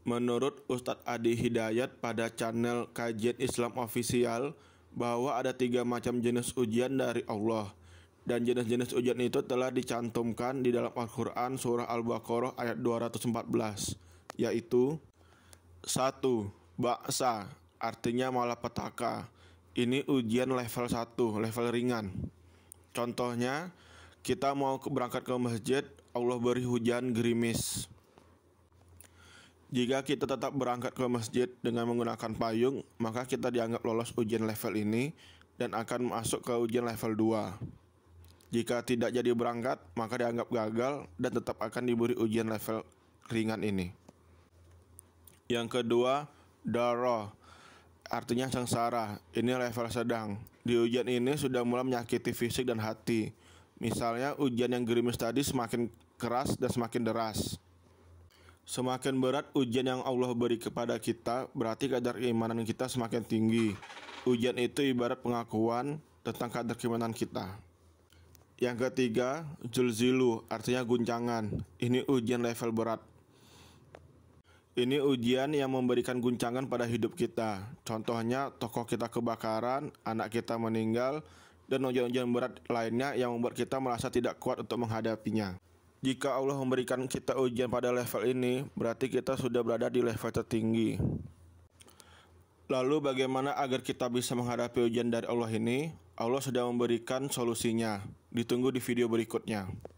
Menurut Ustadz Adi Hidayat pada channel Kajian Islam Official bahwa ada tiga macam jenis ujian dari Allah dan jenis-jenis ujian itu telah dicantumkan di dalam Al-Quran Surah Al-Baqarah ayat 214 yaitu 1. Baksa artinya malapetaka ini ujian level 1 level ringan contohnya kita mau berangkat ke masjid Allah beri hujan gerimis jika kita tetap berangkat ke masjid dengan menggunakan payung, maka kita dianggap lolos ujian level ini dan akan masuk ke ujian level 2. Jika tidak jadi berangkat, maka dianggap gagal dan tetap akan diberi ujian level ringan ini. Yang kedua, daro, artinya sengsara. Ini level sedang. Di ujian ini sudah mulai menyakiti fisik dan hati. Misalnya ujian yang gerimis tadi semakin keras dan semakin deras. Semakin berat ujian yang Allah beri kepada kita, berarti kadar keimanan kita semakin tinggi. Ujian itu ibarat pengakuan tentang kadar keimanan kita. Yang ketiga, julzilu, artinya guncangan. Ini ujian level berat. Ini ujian yang memberikan guncangan pada hidup kita. Contohnya, tokoh kita kebakaran, anak kita meninggal, dan ujian-ujian berat lainnya yang membuat kita merasa tidak kuat untuk menghadapinya. Jika Allah memberikan kita ujian pada level ini, berarti kita sudah berada di level tertinggi. Lalu bagaimana agar kita bisa menghadapi ujian dari Allah ini? Allah sudah memberikan solusinya. Ditunggu di video berikutnya.